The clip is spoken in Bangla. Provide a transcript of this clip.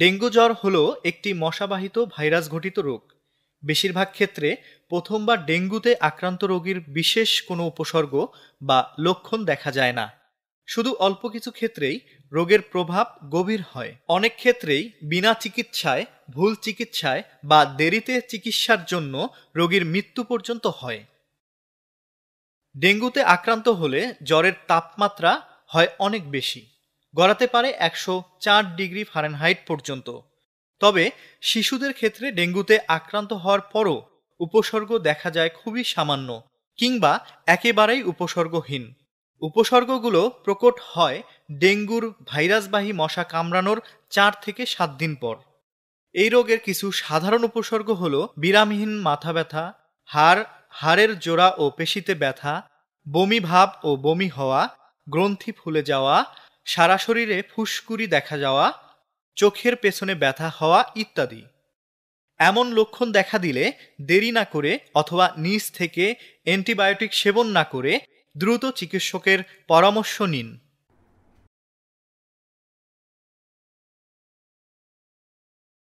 ডেঙ্গু জ্বর হল একটি মশাবাহিত ভাইরাস ঘটিত রোগ বেশিরভাগ ক্ষেত্রে প্রথমবার ডেঙ্গুতে আক্রান্ত রোগীর বিশেষ কোনো উপসর্গ বা লক্ষণ দেখা যায় না শুধু অল্প কিছু ক্ষেত্রেই রোগের প্রভাব গভীর হয় অনেক ক্ষেত্রেই বিনা চিকিৎসায় ভুল চিকিৎসায় বা দেরিতে চিকিৎসার জন্য রোগীর মৃত্যু পর্যন্ত হয় ডেঙ্গুতে আক্রান্ত হলে জ্বরের তাপমাত্রা হয় অনেক বেশি গড়াতে পারে একশো চার ডিগ্রি ফারেনহাইট পর্যন্ত তবে শিশুদের ক্ষেত্রে ডেঙ্গুতে আক্রান্ত হওয়ার পরও উপসর্গ দেখা যায় খুবই সামান্য কিংবা একেবারেই উপসর্গহীন উপসর্গগুলো প্রকট হয় ডেঙ্গুর ভাইরাসবাহী মশা কামড়ানোর চার থেকে সাত দিন পর এই রোগের কিছু সাধারণ উপসর্গ হল বিরামহীন মাথা ব্যথা হাড় হাড়ের জোড়া ও পেশিতে ব্যথা বমি ভাব ও বমি হওয়া গ্রন্থি ফুলে যাওয়া সারা শরীরে ফুসকুড়ি দেখা যাওয়া চোখের পেছনে ব্যথা হওয়া ইত্যাদি এমন লক্ষণ দেখা দিলে দেরি না করে অথবা নিজ থেকে অ্যান্টিবায়োটিক সেবন না করে দ্রুত চিকিৎসকের পরামর্শ নিন